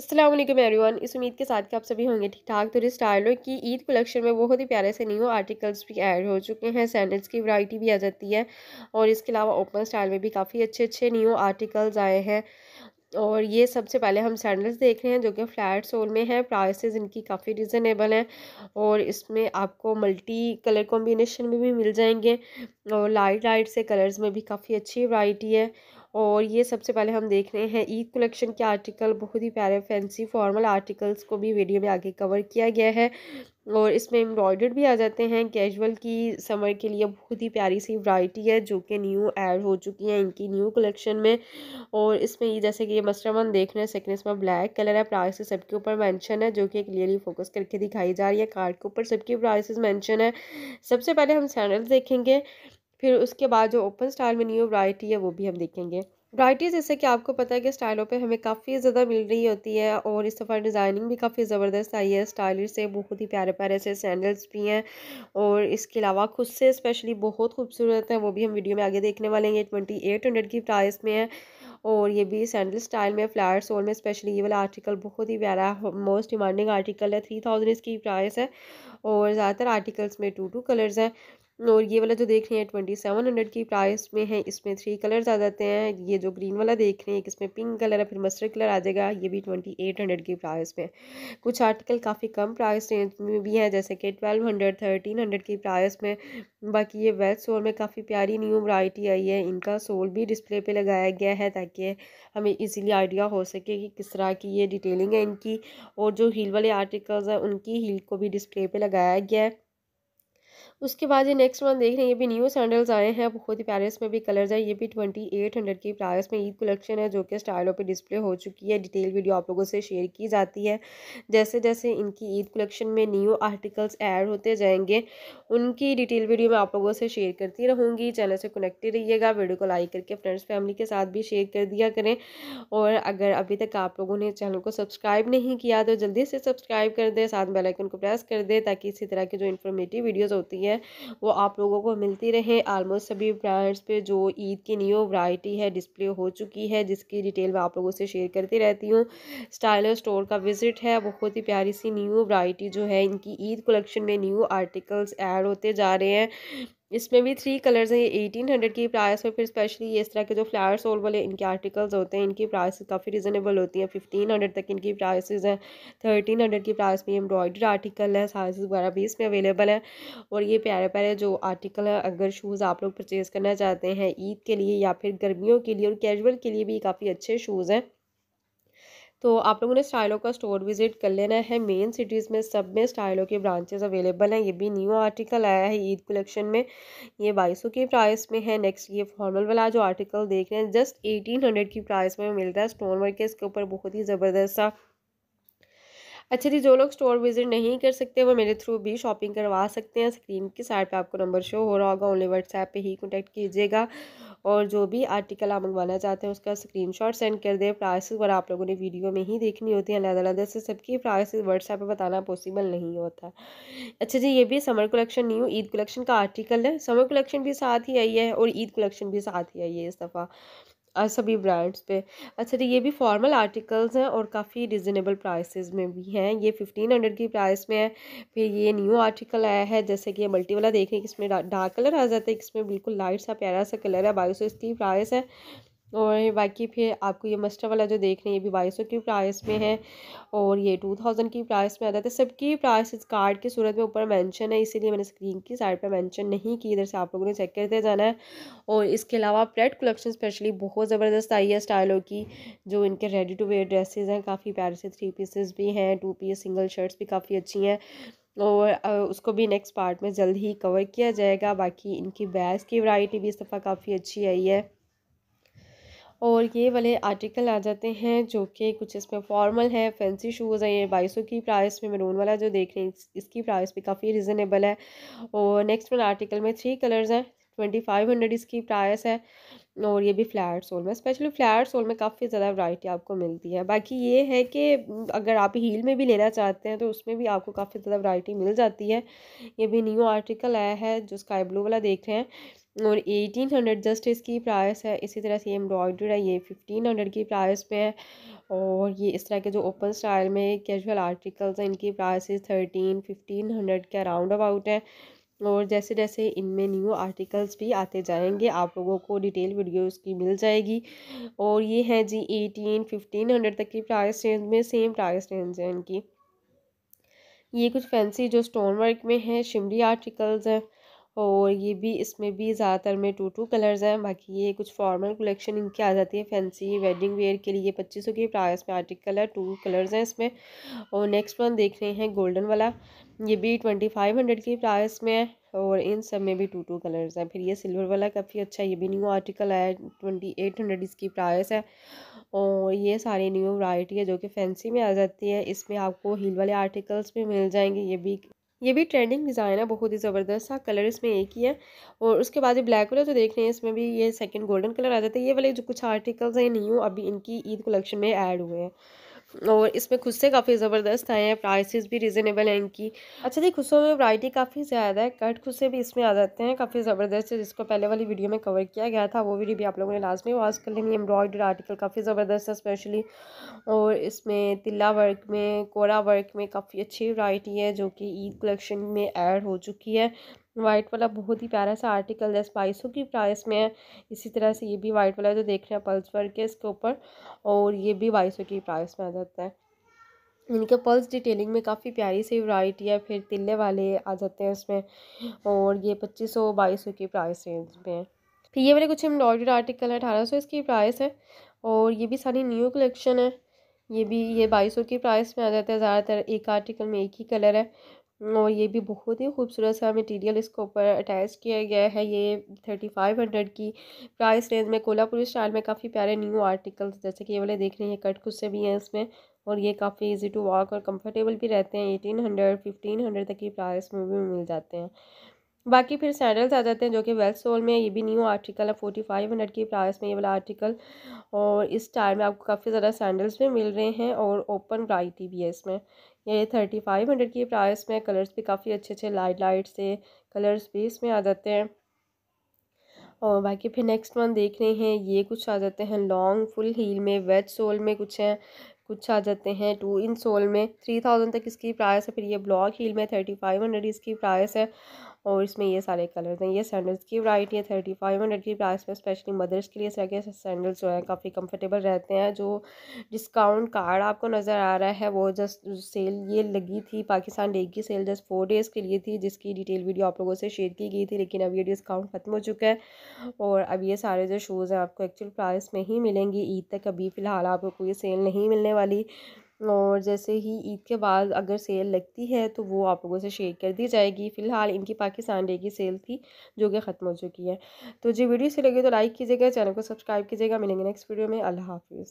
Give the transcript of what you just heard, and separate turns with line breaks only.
Aslam everyone इस उम्मीद के साथ कि आप सभी होंगे ठीक ठाक तो रिस्टाइलो की ईद कलेक्शन में बहुत ही प्यारे से न्यू आर्टिकल्स भी ऐड हो चुके हैं सैंडल्स की वैरायटी भी आ जाती है और इसके अलावा ओपन स्टाइल में भी काफ़ी अच्छे अच्छे न्यू आर्टिकल्स आए हैं और ये सबसे पहले हम सैंडल्स देख रहे हैं जो कि फ्लैट सोल में है प्राइसेस इनकी काफ़ी रिजनेबल हैं और इसमें आपको मल्टी कलर कॉम्बिनेशन में भी मिल जाएंगे और लाइट लाइट से कलर्स में भी काफ़ी अच्छी वैरायटी है और ये सबसे पहले हम देख रहे हैं ईद कलेक्शन के आर्टिकल बहुत ही प्यारे फैंसी फॉर्मल आर्टिकल्स को भी वीडियो में आगे कवर किया गया है और इसमें एम्ब्रॉयडर्ड भी आ जाते हैं कैजुअल की समर के लिए बहुत ही प्यारी सी वैरायटी है जो कि न्यू ऐड हो चुकी है इनकी न्यू कलेक्शन में और इसमें जैसे कि ये मस्टरमन देख रहे हैं सेकंड इसमें ब्लैक कलर है प्राइस सबके ऊपर मेंशन है जो कि क्लियरली फोकस करके दिखाई जा रही है कार्ड के ऊपर सबकी प्राइसेस मैंशन है सबसे पहले हम सैंडल्स देखेंगे फिर उसके बाद जो ओपन स्टाइल में न्यू वैरायटी है वो भी हम देखेंगे वराइटीज़ जैसे कि आपको पता है कि स्टाइलों पे हमें काफ़ी ज़्यादा मिल रही होती है और इस दफ़ा डिज़ाइनिंग भी काफ़ी ज़बरदस्त आई है स्टाइलिश से बहुत ही प्यारे प्यारे से सैंडल्स भी हैं और इसके अलावा खुद से स्पेशली बहुत खूबसूरत है वो भी हम वीडियो में आगे देखने वाले हैं ट्वेंटी एट हंड्रेड की प्राइस में है और ये भी सैंडल स्टाइल में फ्लावर सोल में स्पेशली ये वाला आर्टिकल बहुत ही प्यारा मोस्ट डिमांडिंग आर्टिकल है थ्री थाउजेंड इसकी प्राइस है और ज़्यादातर आर्टिकल्स में टू टू कलर्स हैं और ये वाला जो देख रहे हैं ट्वेंटी सेवन हंड्रेड की प्राइस में है इसमें थ्री कलर्स आ जाते हैं ये जो ग्रीन वाला देख रहे हैं इसमें पिंक कलर है फिर मस्टर्ड कलर आ जाएगा ये भी ट्वेंटी एट हंड्रेड की प्राइस में कुछ आर्टिकल काफ़ी कम प्राइस रेंज में भी हैं जैसे कि ट्वेल्व हंड्रेड थर्टीन हंड्रेड की प्राइस में बाकी ये वेल्थ सोल में काफ़ी प्यारी न्यू वराइटी आई है इनका सोल भी डिस्प्ले पर लगाया गया है ताकि हमें ईजीली आइडिया हो सके कि किस तरह की ये डिटेलिंग है इनकी और जो हील वाले आर्टिकल्स हैं उनकी हील को भी डिस्प्ले पर लगाया गया है उसके बाद ये नेक्स्ट वन देख रहे हैं ये भी न्यू सैंडल्स आए हैं बहुत ही प्यारे इसमें भी कलर्स है ये भी ट्वेंटी एट हंड्रेड की प्राइस में ईद कलेक्शन है जो कि स्टाइलों पे डिस्प्ले हो चुकी है डिटेल वीडियो आप लोगों से शेयर की जाती है जैसे जैसे इनकी ईद कलेक्शन में न्यू आर्टिकल्स एड होते जाएंगे उनकी डिटेल वीडियो मैं आप लोगों से शेयर करती रहूँगी चैनल से कनेक्टेड रहिएगा वीडियो को लाइक करके फ्रेंड्स फैमिली के साथ भी शेयर कर दिया करें और अगर अभी तक आप लोगों ने चैनल को सब्सक्राइब नहीं किया तो जल्दी से सब्सक्राइब कर दें साथ बेलाइकन को प्रेस कर दें ताकि इसी तरह की जो इन्फॉर्मेटिव वीडियोज़ होती हैं है वो आप लोगों को मिलती रहे आलमोस्ट सभी ब्रांड्स पे जो ईद की न्यू वैरायटी है डिस्प्ले हो चुकी है जिसकी डिटेल मैं आप लोगों से शेयर करती रहती हूँ स्टाइलर स्टोर का विजिट है बहुत ही प्यारी सी न्यू वैरायटी जो है इनकी ईद कलेक्शन में न्यू आर्टिकल्स एड होते जा रहे हैं इसमें भी थ्री कलर्स हैं ये एटीन हंड्रेड की प्राइस में फिर स्पेशली ये इस तरह के जो फ्लावर सोल वाले इनके आर्टिकल्स होते हैं इनकी प्राइस काफ़ी रिजनेबल होती हैं फिफ्टीन हंड्रेड तक इनकी प्राइसेस हैं थर्टीन हंड्रेड की प्राइस में एम्ब्रॉयडर आर्टिकल है साइज वगैरह भी इसमें अवेलेबल है और ये प्यारे प्यारे जो आर्टिकल हैं अगर शूज़ आप लोग परचेज़ करना चाहते हैं ईद के लिए या फिर गर्मियों के लिए और कैजल के लिए भी काफ़ी अच्छे शूज़ हैं तो आप लोगों ने स्टाइलो का स्टोर विजिट कर लेना है मेन सिटीज़ में सब में स्टाइलो के ब्रांचेस अवेलेबल हैं ये भी न्यू आर्टिकल आया है ईद कलेक्शन में ये बाईस के प्राइस में है नेक्स्ट ये फॉर्मल वाला जो आर्टिकल देख रहे हैं जस्ट एटीन हंड्रेड की प्राइस में मिल रहा है स्टोन वर्क के इसके ऊपर बहुत ही ज़बरदस्त सा अच्छा जी जो लोग स्टोर विजिट नहीं कर सकते वो मेरे थ्रू भी शॉपिंग करवा सकते हैं स्क्रीन के साइड पे आपको नंबर शो हो रहा होगा ओनली व्हाट्सएप पे ही कॉन्टैक्ट कीजिएगा और जो भी आर्टिकल आप मंगवाना चाहते हैं उसका स्क्रीनशॉट सेंड कर दें प्राइस वगैरह आप लोगों ने वीडियो में ही देखनी होती है अलग अलग से सबकी प्राइस व्हाट्सएप पर बताना पॉसिबल नहीं होता अच्छा जी ये भी summer collection new Eid collection का आर्टिकल है समर कलेक्शन भी साथ ही आई है और ईद कलेक्शन भी साथ ही आई है इस दफ़ा सभी ब्रांड्स पे अच्छा तो ये भी फॉर्मल आर्टिकल्स हैं और काफ़ी रिजनेबल प्राइसेस में भी हैं ये फिफ्टीन हंड्रेड की प्राइस में है फिर ये न्यू आर्टिकल आया है जैसे कि ये मल्टी वाला देख रहे हैं कि इसमें डार्क कलर आ जाता है इसमें बिल्कुल लाइट सा प्यारा सा कलर है बाईस सौ इसकी प्राइस है और बाकी फिर आपको ये मस्टर वाला जो देख रहे हैं ये भी बाईस सौ की प्राइस में है और ये टू थाउजेंड की प्राइस में आता है सबकी प्राइस इस कार्ड की सूरत में ऊपर मेंशन है इसीलिए मैंने स्क्रीन की साइड पर मेंशन नहीं की इधर से आप लोगों ने चेक करते जाना है और इसके अलावा प्रेड कलेक्शन स्पेशली बहुत ज़बरदस्त आई है स्टाइलों की जो इनके रेडी टू वेयर ड्रेसेज हैं काफ़ी प्यारे से थ्री पीसेज भी हैं टू पीस सिंगल शर्ट्स भी काफ़ी अच्छी हैं और उसको भी नेक्स्ट पार्ट में जल्द ही कवर किया जाएगा बाकी इनकी बैग्स की वैरायटी भी इस दफ़ा काफ़ी अच्छी आई है और ये वाले आर्टिकल आ जाते हैं जो कि कुछ इसमें फॉर्मल है फैंसी शूज़ हैं ये बाईस की प्राइस में मेरून वाला जो देख रहे हैं इसकी प्राइस भी काफ़ी रिजनेबल है और नेक्स्ट वाला आर्टिकल में थ्री कलर्स हैं ट्वेंटी फाइव हंड्रेड इसकी प्राइस है और ये भी फ्लैट सोल में स्पेशली फ्लैट सोल में काफ़ी ज़्यादा वैरायटी आपको मिलती है बाकी ये है कि अगर आप हील में भी लेना चाहते हैं तो उसमें भी आपको काफ़ी ज़्यादा वैरायटी मिल जाती है ये भी न्यू आर्टिकल आया है जो स्काई ब्लू वाला देख रहे हैं और एटीन हंड्रेड जस्ट इसकी प्राइस है इसी तरह से एम्ब्रॉयडर है ये फिफ्टीन हंड्रेड की प्राइस पे है और ये इस तरह के जो ओपन स्टाइल में कैजुअल आर्टिकल्स हैं इनकी प्राइस थर्टीन फिफ्टीन हंड्रेड के अराउंड अबाउट है और जैसे जैसे इनमें न्यू आर्टिकल्स भी आते जाएंगे आप लोगों को डिटेल वीडियो उसकी मिल जाएगी और ये है जी एटीन फिफ्टीन हंड्रेड तक की प्राइस रेंज में सेम प्राइस रेंज है इनकी ये कुछ फैंसी जो स्टोन वर्क में है शिमरी आर्टिकल्स हैं और ये भी इसमें भी ज़्यादातर में टू टू कलर्स हैं बाकी ये कुछ फॉर्मल कलेक्शन इनकी आ जाती है फैंसी वेडिंग वेयर के लिए पच्चीस सौ के प्राइस में आर्टिकल है टू कलर्स हैं इसमें और नेक्स्ट वन देख रहे हैं गोल्डन वाला ये भी ट्वेंटी फाइव हंड्रेड की प्राइस में है और इन सब में भी टू टू कलर्स हैं फिर ये सिल्वर वाला काफ़ी अच्छा ये भी न्यू आर्टिकल है ट्वेंटी एट हंड्रेड इसकी प्राइस है और ये सारी न्यू वराइटी है जो कि फैंसी में आ जाती है इसमें आपको हील वाले आर्टिकल्स भी मिल जाएंगे ये भी ये भी ट्रेंडिंग डिज़ाइन है बहुत ही ज़बरदस्त सा कलर इसमें एक ही है और उसके बाद ये ब्लैक वाला जो देख रहे हैं इसमें भी ये सेकंड गोल्डन कलर आ जाता है ये वाले जो कुछ आर्टिकल्स हैं हूँ अभी इनकी ईद कलेक्शन में ऐड हुए हैं और इसमें खुस्से काफ़ी ज़बरदस्त आए हैं प्राइसेस भी रिजनेबल हैं इनकी अच्छा जी खुस्सों में वैरायटी काफ़ी ज़्यादा है कट खुस्से भी इसमें आ जाते हैं काफ़ी ज़बरदस्त है जिसको पहले वाली वीडियो में कवर किया गया था वो वीडियो भी आप लोगों ने लाजमी वॉज कर लेनी एम्ब्रॉयडर आर्टिकल काफ़ी ज़बरदस्त है स्पेशली और इसमें तिल्ला वर्क में कोरा वर्क में काफ़ी अच्छी वरायटी है जो कि ईद कलेक्शन में एड हो चुकी है वाइट वाला बहुत ही प्यारा सा आर्टिकल है बाईस की प्राइस में है इसी तरह से ये भी वाइट वाला जो तो देख रहे हैं पल्स वर्क के इसके ऊपर और ये भी बाईस की प्राइस में आ जाता है इनके पल्स डिटेलिंग में काफ़ी प्यारी सी वैरायटी है फिर तिल्ले वाले आ जाते हैं उसमें और ये पच्चीस सौ बाईस सौ की प्राइस रेंज में है फिर ये वाले कुछ एम्ब्रॉयडर्ड आर्टिकल है अठारह सौ इसकी प्राइस है और ये भी सारी न्यू कलेक्शन है ये भी ये बाईस सौ की प्राइस में आ जाता है ज़्यादातर एक आर्टिकल में एक ही कलर है और ये भी बहुत ही खूबसूरत सा मटेरियल इसके ऊपर अटैच किया गया है ये थर्टी फाइव हंड्रेड की प्राइस रेंज में कोल्हापुरी स्टाइल में काफ़ी प्यारे न्यू आर्टिकल्स जैसे कि ये वाले देख रहे हैं कट कुछ से भी हैं इसमें और ये काफ़ी इजी टू वॉक और कंफर्टेबल भी रहते हैं एटीन हंड्रेड फिफ्टीन हंड्रेड तक की प्राइस में भी मिल जाते हैं बाकी फिर सैंडल्स आ जाते हैं जो कि वेल सोल में ये भी न्यू आर्टिकल है फोर्टी फाइव हंड्रेड की प्राइस में ये वाला आर्टिकल और इस टाइम में आपको काफ़ी ज़्यादा सैंडल्स भी मिल रहे हैं और ओपन वाइटी भी है इसमें ये थर्टी फाइव हंड्रेड की प्राइस में कलर्स भी काफ़ी अच्छे अच्छे लाइट लाइट से कलर्स भी इसमें आ जाते हैं और बाकी फिर नेक्स्ट वन देख रहे हैं ये कुछ आ जाते हैं लॉन्ग फुल हील में वेज सोल में कुछ हैं कुछ आ जाते हैं टू इन सोल में थ्री थाउजेंड तक इसकी प्राइस है फिर ये ब्लॉक हील में थर्टी फाइव हंड्रेड इसकी प्राइस है और इसमें ये सारे कलर्स हैं ये सैंडल्स की वराइटी है थर्टी फाइव हंड्रेड की प्राइस में स्पेशली मदर्स के लिए सके सैंडल्स जो है काफ़ी कंफर्टेबल रहते हैं जो डिस्काउंट कार्ड आपको नज़र आ रहा है वो जस्ट सेल ये लगी थी पाकिस्तान डे की सेल जस्ट फोर डेज़ के लिए थी जिसकी डिटेल वीडियो आप लोगों से शेयर की गई थी लेकिन अब ये डिस्काउंट ख़त्म हो चुका है और अब ये सारे जो शूज़ हैं आपको एक्चुअल प्राइस में ही मिलेंगी ईद तक अभी फ़िलहाल आपको कोई सेल नहीं मिलने वाली और जैसे ही ईद के बाद अगर सेल लगती है तो वो आप लोगों से शेयर कर दी जाएगी फ़िलहाल इनकी पाकिस्तान डे की सेल थी जो कि ख़त्म हो चुकी है तो जी वीडियो से लगे तो लाइक कीजिएगा चैनल को सब्सक्राइब कीजिएगा मिलेंगे नेक्स्ट वीडियो में अल्लाह हाफिज़